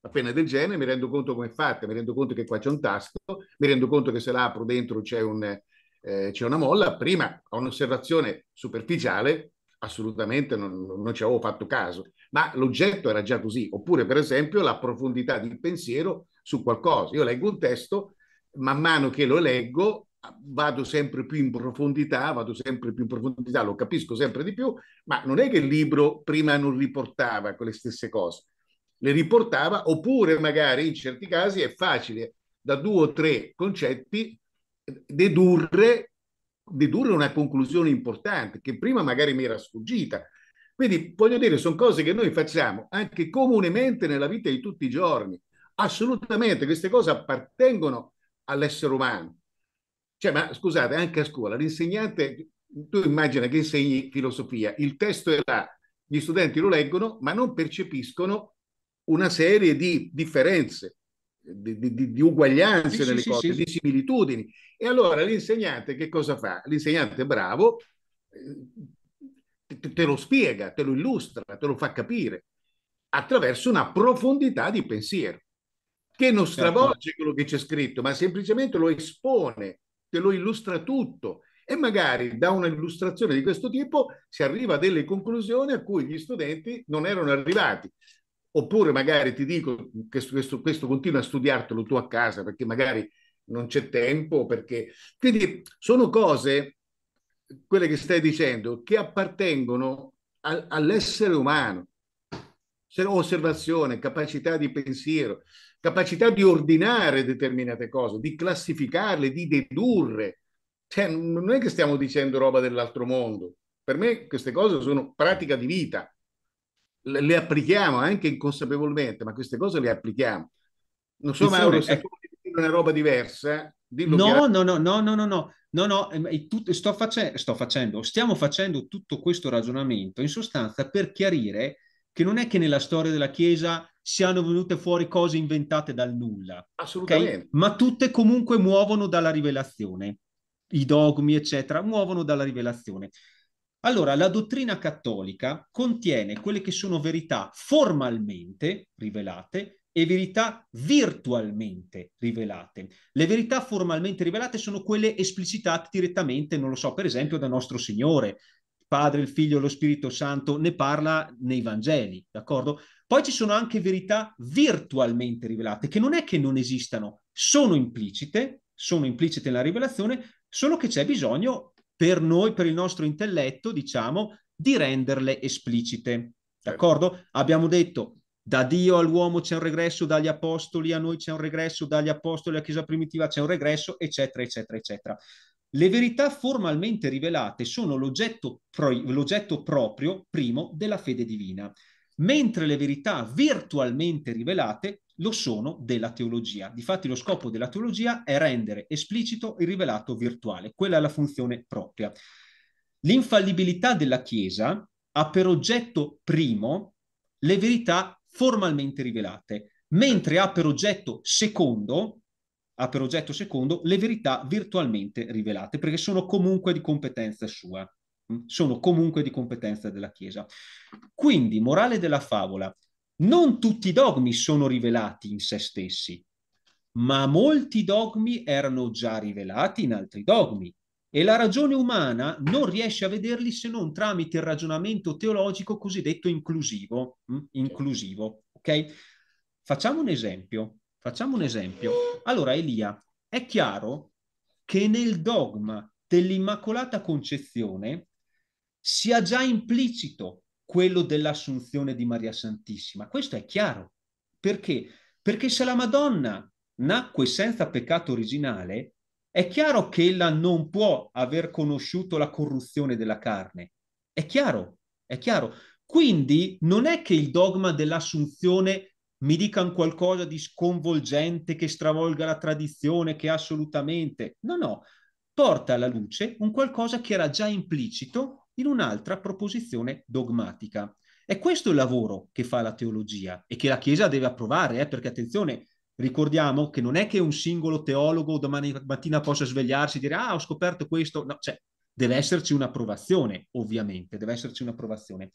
la penna del genere, mi rendo conto come è fatta, mi rendo conto che qua c'è un tasto, mi rendo conto che se la apro dentro c'è, un, eh, c'è una molla. Prima ho un'osservazione superficiale, assolutamente non, non, ci avevo fatto caso, ma l'oggetto era già così, oppure per esempio la profondità di pensiero su qualcosa. Io leggo un testo, man mano che lo leggo vado sempre più in profondità, vado sempre più in profondità, lo capisco sempre di più, ma non è che il libro prima non riportava quelle stesse cose, le riportava, oppure magari in certi casi è facile da due o tre concetti eh, dedurre dedurre una conclusione importante che prima magari mi era sfuggita. Quindi voglio dire, sono cose che noi facciamo anche comunemente nella vita di tutti i giorni. Assolutamente, queste cose appartengono all'essere umano. Cioè, ma scusate, anche a scuola l'insegnante, tu immagina che insegni filosofia, il testo è là, gli studenti lo leggono, ma non percepiscono una serie di differenze di, di, di uguaglianze sì, nelle sì, cose, sì, di similitudini. E allora l'insegnante che cosa fa? L'insegnante bravo eh, te, te lo spiega, te lo illustra, te lo fa capire attraverso una profondità di pensiero che non certo. stravolge quello che c'è scritto, ma semplicemente lo espone, te lo illustra tutto e magari da un'illustrazione di questo tipo si arriva a delle conclusioni a cui gli studenti non erano arrivati. Oppure magari ti dico che questo, questo continua a studiartelo tu a casa perché magari non c'è tempo, perché... Quindi sono cose, quelle che stai dicendo, che appartengono a, all'essere umano. Osservazione, capacità di pensiero, capacità di ordinare determinate cose, di classificarle, di dedurre. Cioè, non è che stiamo dicendo roba dell'altro mondo. Per me queste cose sono pratica di vita le applichiamo anche inconsapevolmente, ma queste cose le applichiamo. Non so, Mauro, se ecco. tu dire una roba diversa, No, no, no, no, no, no, no, no, no, ehm, sto, face- sto facendo, stiamo facendo tutto questo ragionamento in sostanza per chiarire che non è che nella storia della Chiesa siano venute fuori cose inventate dal nulla, Assolutamente. Okay? ma tutte comunque muovono dalla rivelazione, i dogmi, eccetera, muovono dalla rivelazione. Allora, la dottrina cattolica contiene quelle che sono verità formalmente rivelate e verità virtualmente rivelate. Le verità formalmente rivelate sono quelle esplicitate direttamente, non lo so, per esempio da nostro Signore, Padre, il Figlio, lo Spirito Santo, ne parla nei Vangeli, d'accordo? Poi ci sono anche verità virtualmente rivelate, che non è che non esistano, sono implicite, sono implicite nella rivelazione, solo che c'è bisogno per noi, per il nostro intelletto, diciamo, di renderle esplicite. Certo. D'accordo? Abbiamo detto da Dio all'uomo c'è un regresso, dagli apostoli a noi c'è un regresso, dagli apostoli a Chiesa primitiva c'è un regresso, eccetera, eccetera, eccetera. Le verità formalmente rivelate sono l'oggetto, pro- l'oggetto proprio, primo, della fede divina, mentre le verità virtualmente rivelate lo sono della teologia. Difatti lo scopo della teologia è rendere esplicito il rivelato virtuale, quella è la funzione propria. L'infallibilità della Chiesa ha per oggetto primo le verità formalmente rivelate, mentre ha per oggetto secondo, ha per oggetto secondo le verità virtualmente rivelate, perché sono comunque di competenza sua, mm, sono comunque di competenza della Chiesa. Quindi, morale della favola, non tutti i dogmi sono rivelati in se stessi, ma molti dogmi erano già rivelati in altri dogmi e la ragione umana non riesce a vederli se non tramite il ragionamento teologico cosiddetto inclusivo. Mh? Mm, inclusivo okay? Facciamo un esempio. Facciamo un esempio. Allora, Elia, è chiaro che nel dogma dell'Immacolata Concezione sia già implicito quello dell'assunzione di Maria Santissima. Questo è chiaro. Perché? Perché se la Madonna nacque senza peccato originale, è chiaro che ella non può aver conosciuto la corruzione della carne. È chiaro, è chiaro. Quindi non è che il dogma dell'assunzione mi dicano qualcosa di sconvolgente che stravolga la tradizione, che assolutamente... No, no, porta alla luce un qualcosa che era già implicito in un'altra proposizione dogmatica. È questo il lavoro che fa la teologia e che la Chiesa deve approvare, eh, perché attenzione, ricordiamo che non è che un singolo teologo domani mattina possa svegliarsi e dire ah ho scoperto questo, no, cioè deve esserci un'approvazione, ovviamente, deve esserci un'approvazione.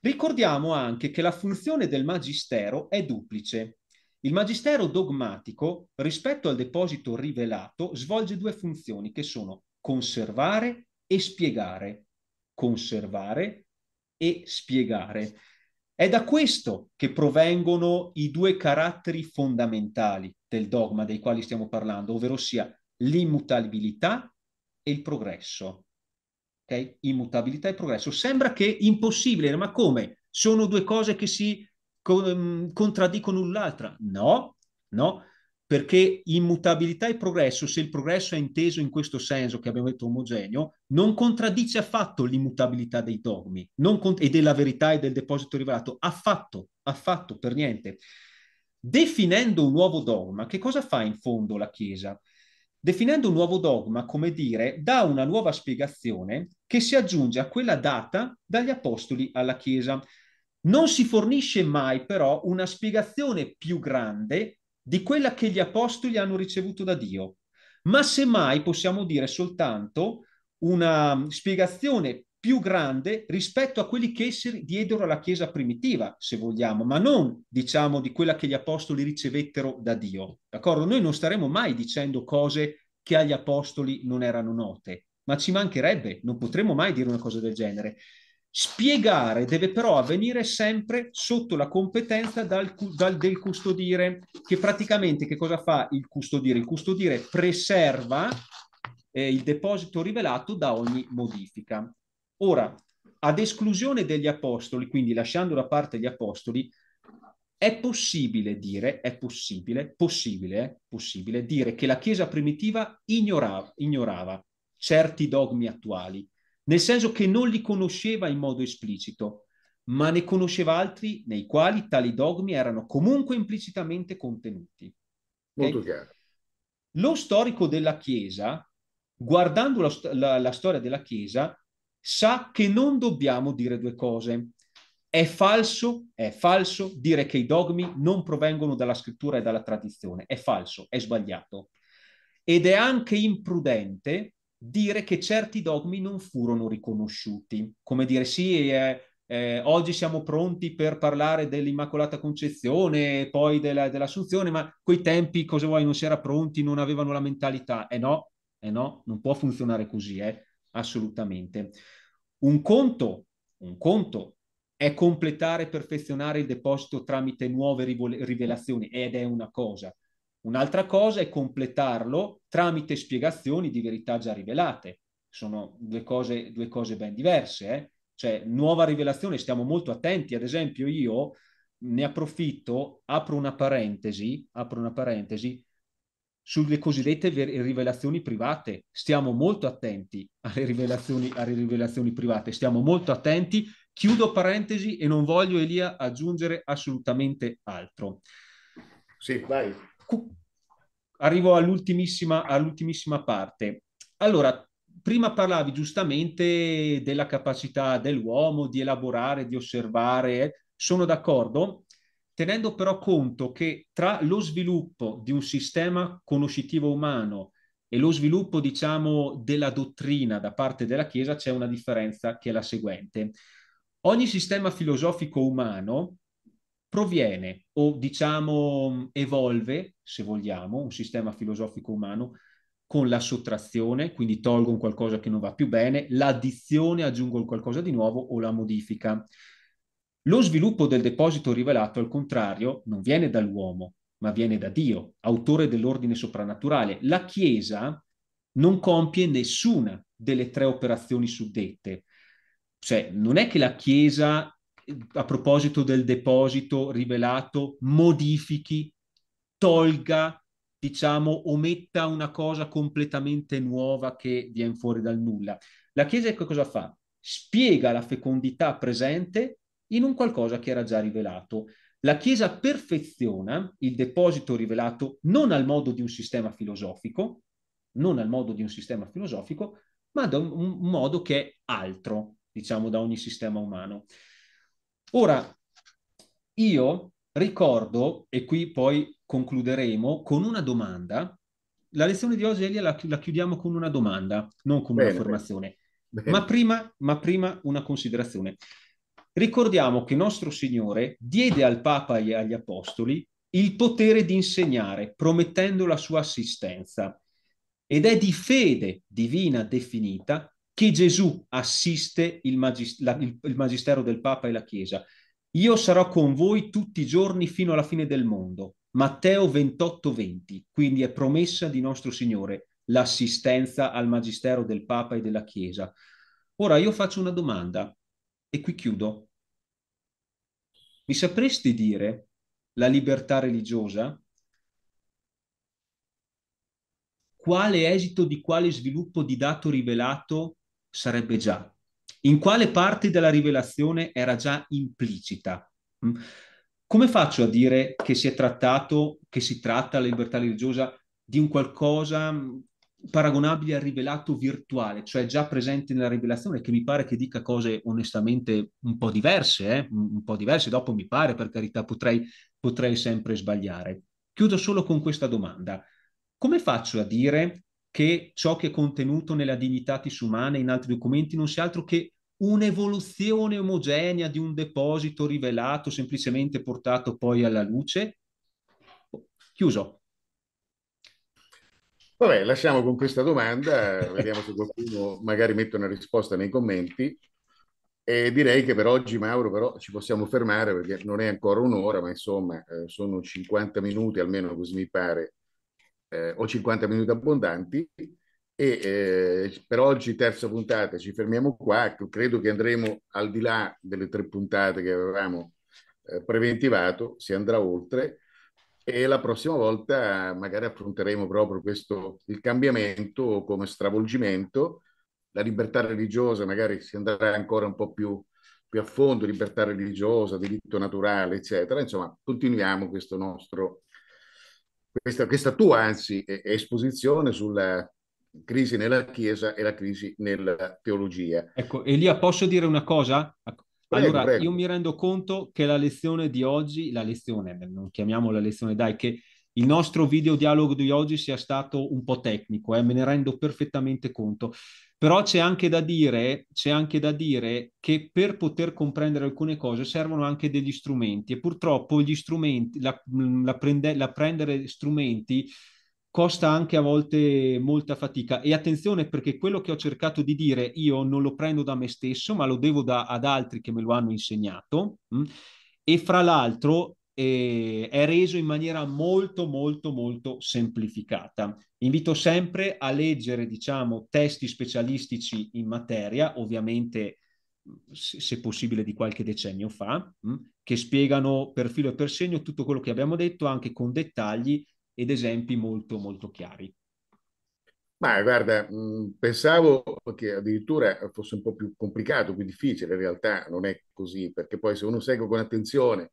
Ricordiamo anche che la funzione del magistero è duplice. Il magistero dogmatico, rispetto al deposito rivelato, svolge due funzioni che sono conservare e spiegare conservare e spiegare. È da questo che provengono i due caratteri fondamentali del dogma dei quali stiamo parlando, ovvero sia l'immutabilità e il progresso. Okay? Immutabilità e progresso. Sembra che impossibile, ma come? Sono due cose che si co- mm, contraddicono l'altra? No, no perché immutabilità e progresso, se il progresso è inteso in questo senso che abbiamo detto omogeneo, non contraddice affatto l'immutabilità dei dogmi cont- e della verità e del deposito rivelato, affatto, affatto, per niente. Definendo un nuovo dogma, che cosa fa in fondo la Chiesa? Definendo un nuovo dogma, come dire, dà una nuova spiegazione che si aggiunge a quella data dagli apostoli alla Chiesa. Non si fornisce mai però una spiegazione più grande di quella che gli apostoli hanno ricevuto da Dio, ma semmai possiamo dire soltanto una mm, spiegazione più grande rispetto a quelli che essi diedero alla Chiesa primitiva, se vogliamo, ma non diciamo di quella che gli apostoli ricevettero da Dio. D'accordo? Noi non staremo mai dicendo cose che agli apostoli non erano note, ma ci mancherebbe, non potremmo mai dire una cosa del genere. Spiegare deve però avvenire sempre sotto la competenza dal, dal, del custodire, che praticamente che cosa fa il custodire? Il custodire preserva eh, il deposito rivelato da ogni modifica. Ora, ad esclusione degli apostoli, quindi lasciando da parte gli apostoli, è possibile dire, è possibile, possibile, eh, possibile dire che la Chiesa primitiva ignorava, ignorava certi dogmi attuali, nel senso che non li conosceva in modo esplicito, ma ne conosceva altri nei quali tali dogmi erano comunque implicitamente contenuti. Okay? Molto chiaro. Lo storico della Chiesa, guardando la, la, la storia della Chiesa, sa che non dobbiamo dire due cose. È falso, è falso dire che i dogmi non provengono dalla scrittura e dalla tradizione. È falso, è sbagliato. Ed è anche imprudente dire che certi dogmi non furono riconosciuti, come dire sì, eh, eh, oggi siamo pronti per parlare dell'Immacolata Concezione, e poi della, dell'Assunzione, ma quei tempi, cosa vuoi, non si era pronti, non avevano la mentalità. Eh no, eh no, non può funzionare così, eh, assolutamente. Un conto, un conto è completare e perfezionare il deposito tramite nuove rivelazioni ed è una cosa. Un'altra cosa è completarlo tramite spiegazioni di verità già rivelate. Sono due cose, due cose ben diverse. Eh? Cioè, nuova rivelazione, stiamo molto attenti. Ad esempio, io ne approfitto, apro una parentesi, apro una parentesi sulle cosiddette rivelazioni private. Stiamo molto attenti alle rivelazioni, alle rivelazioni private, stiamo molto attenti. Chiudo parentesi e non voglio, Elia, aggiungere assolutamente altro. Sì, vai arrivo all'ultimissima, all'ultimissima parte. Allora, prima parlavi giustamente della capacità dell'uomo di elaborare, di osservare, eh. sono d'accordo, tenendo però conto che tra lo sviluppo di un sistema conoscitivo umano e lo sviluppo, diciamo, della dottrina da parte della Chiesa c'è una differenza che è la seguente. Ogni sistema filosofico umano proviene o diciamo evolve, se vogliamo, un sistema filosofico umano con la sottrazione, quindi tolgo un qualcosa che non va più bene, l'addizione, aggiungo qualcosa di nuovo o la modifica. Lo sviluppo del deposito rivelato, al contrario, non viene dall'uomo, ma viene da Dio, autore dell'ordine soprannaturale. La Chiesa non compie nessuna delle tre operazioni suddette. Cioè, non è che la Chiesa Ehm, a proposito del deposito rivelato, modifichi, tolga, diciamo, ometta una cosa completamente nuova che viene fuori dal nulla. La Chiesa che cosa fa? Spiega la fecondità presente in un qualcosa che era già rivelato. La Chiesa perfeziona il deposito rivelato non al modo di un sistema filosofico, non al modo di un sistema filosofico, ma da un, un modo che è altro, diciamo, da ogni sistema umano. Ora, io ricordo, e qui poi concluderemo, con una domanda. La lezione di oggi, Elia, la, la chiudiamo con una domanda, non con bene, una formazione. Bene. Ma, prima, ma prima una considerazione. Ricordiamo che nostro Signore diede al Papa e agli Apostoli il potere di insegnare, promettendo la sua assistenza. Ed è di fede divina definita che Gesù assiste il, magis- la, il, il magistero del Papa e la Chiesa. Io sarò con voi tutti i giorni fino alla fine del mondo. Matteo 28, 20. Quindi è promessa di nostro Signore l'assistenza al magistero del Papa e della Chiesa. Ora io faccio una domanda e qui chiudo. Mi sapresti dire la libertà religiosa? Quale esito di quale sviluppo di dato rivelato sarebbe già? In quale parte della rivelazione era già implicita? Mm? Come faccio a dire che si è trattato, che si tratta la libertà religiosa di un qualcosa mm, paragonabile al rivelato virtuale, cioè già presente nella rivelazione, che mi pare che dica cose onestamente un po' diverse, eh? un po' diverse, dopo mi pare, per carità, potrei, potrei sempre sbagliare. Chiudo solo con questa domanda. Come faccio a dire che ciò che è contenuto nella Dignitatis Humana e in altri documenti non sia altro che un'evoluzione omogenea di un deposito rivelato, semplicemente portato poi alla luce. Chiuso. Vabbè, lasciamo con questa domanda, eh, vediamo se qualcuno magari mette una risposta nei commenti. E direi che per oggi, Mauro, però ci possiamo fermare perché non è ancora un'ora, ma insomma eh, sono 50 minuti, almeno così mi pare, eh, ho 50 minuti abbondanti. E eh, per oggi, terza puntata, ci fermiamo qua. Credo che andremo al di là delle tre puntate che avevamo eh, preventivato, si andrà oltre. E la prossima volta magari affronteremo proprio questo, il cambiamento come stravolgimento, la libertà religiosa, magari si andrà ancora un po' più, più a fondo, libertà religiosa, diritto naturale, eccetera. Insomma, continuiamo questo nostro questa, questa tua, anzi, esposizione sulla crisi nella Chiesa e la crisi nella teologia. Ecco, Elia, posso dire una cosa? Ecco, prego, allora, prego. io mi rendo conto che la lezione di oggi, la lezione, non chiamiamola lezione, dai, che il nostro video dialogo di oggi sia stato un po' tecnico, eh, me ne rendo perfettamente conto. Però c'è anche, da dire, c'è anche da dire che per poter comprendere alcune cose servono anche degli strumenti e purtroppo gli strumenti, la, la, prende, la prendere strumenti costa anche a volte molta fatica. E attenzione perché quello che ho cercato di dire io non lo prendo da me stesso, ma lo devo da, ad altri che me lo hanno insegnato. Mm? E fra l'altro e è reso in maniera molto molto molto semplificata. Invito sempre a leggere, diciamo, testi specialistici in materia, ovviamente se possibile di qualche decennio fa, mm, che spiegano per filo e per segno tutto quello che abbiamo detto, anche con dettagli ed esempi molto molto chiari. Ma guarda, mm, pensavo che addirittura fosse un po' più complicato, più difficile, in realtà non è così, perché poi se uno segue con attenzione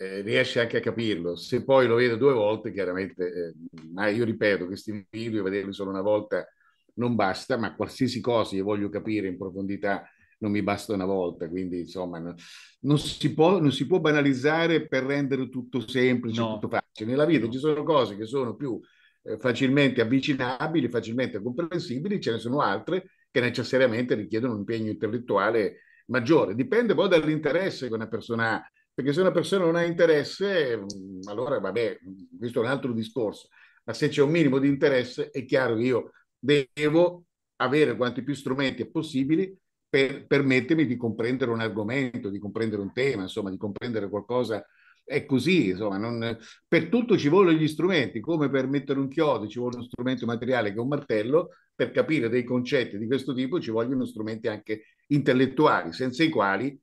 eh, riesce anche a capirlo. Se poi lo vedo due volte, chiaramente, eh, ma io ripeto, questi video, vederli solo una volta non basta, ma qualsiasi cosa io voglio capire in profondità non mi basta una volta, quindi insomma no, non, si può, non, si può, banalizzare per rendere tutto semplice, no. tutto facile. Nella vita ci sono cose che sono più eh, facilmente avvicinabili, facilmente comprensibili, ce ne sono altre che necessariamente richiedono un impegno intellettuale maggiore. Dipende poi dall'interesse che una persona ha perché se una persona non ha interesse, mm, allora vabbè, questo è un altro discorso. Ma se c'è un minimo di interesse, è chiaro che io devo avere quanti più strumenti possibili per permettermi di comprendere un argomento, di comprendere un tema, insomma, di comprendere qualcosa. È così, insomma, non... per tutto ci vogliono gli strumenti, come per mettere un chiodo ci vuole uno strumento materiale che è un martello, per capire dei concetti di questo tipo ci vogliono strumenti anche intellettuali, senza i quali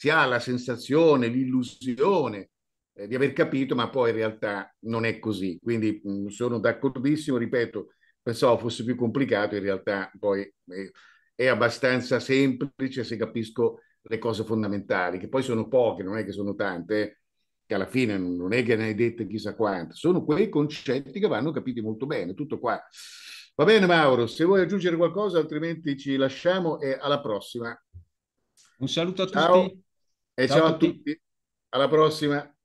si ha la sensazione, l'illusione eh, di aver capito, ma poi in realtà non è così. Quindi mh, mm, sono d'accordissimo, ripeto, pensavo fosse più complicato, in realtà poi eh, è abbastanza semplice se capisco le cose fondamentali, che poi sono poche, non è che sono tante, eh, che alla fine non è che ne hai dette chissà quante, sono quei concetti che vanno capiti molto bene, tutto qua. Va bene Mauro, se vuoi aggiungere qualcosa, altrimenti ci lasciamo e alla prossima. Un saluto a Ciao. tutti. E ciao, ciao a tutti. tutti, alla prossima.